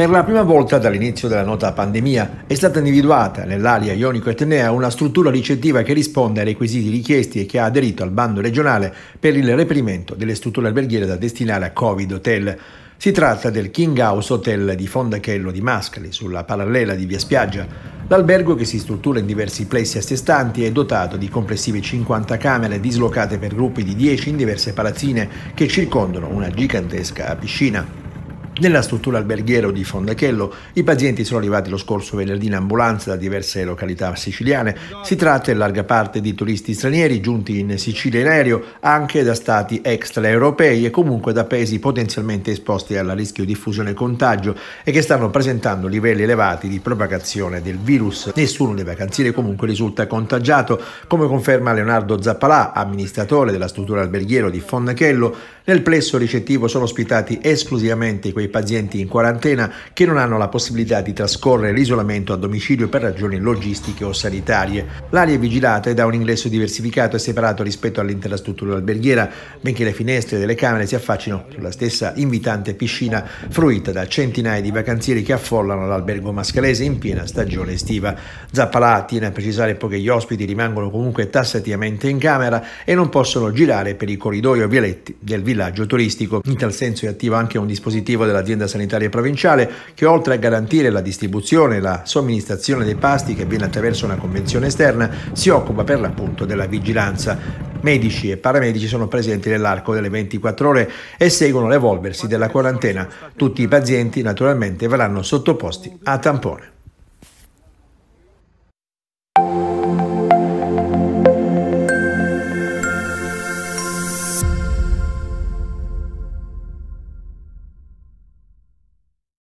Per la prima volta dall'inizio della nota pandemia è stata individuata nell'area ionico-etnea una struttura ricettiva che risponde ai requisiti richiesti e che ha aderito al bando regionale per il reprimento delle strutture alberghiere da destinare a Covid Hotel. Si tratta del King House Hotel di Fondachello di Mascali, sulla parallela di Via Spiaggia. L'albergo, che si struttura in diversi plessi a sé stanti, è dotato di complessive 50 camere dislocate per gruppi di 10 in diverse palazzine che circondano una gigantesca piscina. Nella struttura alberghiera di Fondachello i pazienti sono arrivati lo scorso venerdì in ambulanza da diverse località siciliane. Si tratta in larga parte di turisti stranieri giunti in Sicilia in aereo anche da stati extraeuropei e comunque da paesi potenzialmente esposti al rischio di diffusione e contagio e che stanno presentando livelli elevati di propagazione del virus. Nessuno dei vacanzieri comunque risulta contagiato, come conferma Leonardo Zappalà, amministratore della struttura alberghiera di Fondachello. Nel plesso ricettivo sono ospitati esclusivamente quei pazienti in quarantena che non hanno la possibilità di trascorrere l'isolamento a domicilio per ragioni logistiche o sanitarie. L'aria è vigilata ed ha un ingresso diversificato e separato rispetto all'intera struttura alberghiera, benché le finestre delle camere si affaccino sulla stessa invitante piscina fruita da centinaia di vacanzieri che affollano l'albergo mascalese in piena stagione estiva. Zappalà tiene a precisare poi che gli ospiti rimangono comunque tassativamente in camera e non possono girare per i corridoi o vialetti del villaggio turistico. In tal senso è attivo anche un dispositivo della l'azienda sanitaria provinciale che oltre a garantire la distribuzione e la somministrazione dei pasti che avviene attraverso una convenzione esterna, si occupa per l'appunto della vigilanza. Medici e paramedici sono presenti nell'arco delle 24 ore e seguono l'evolversi della quarantena. Tutti i pazienti naturalmente verranno sottoposti a tampone.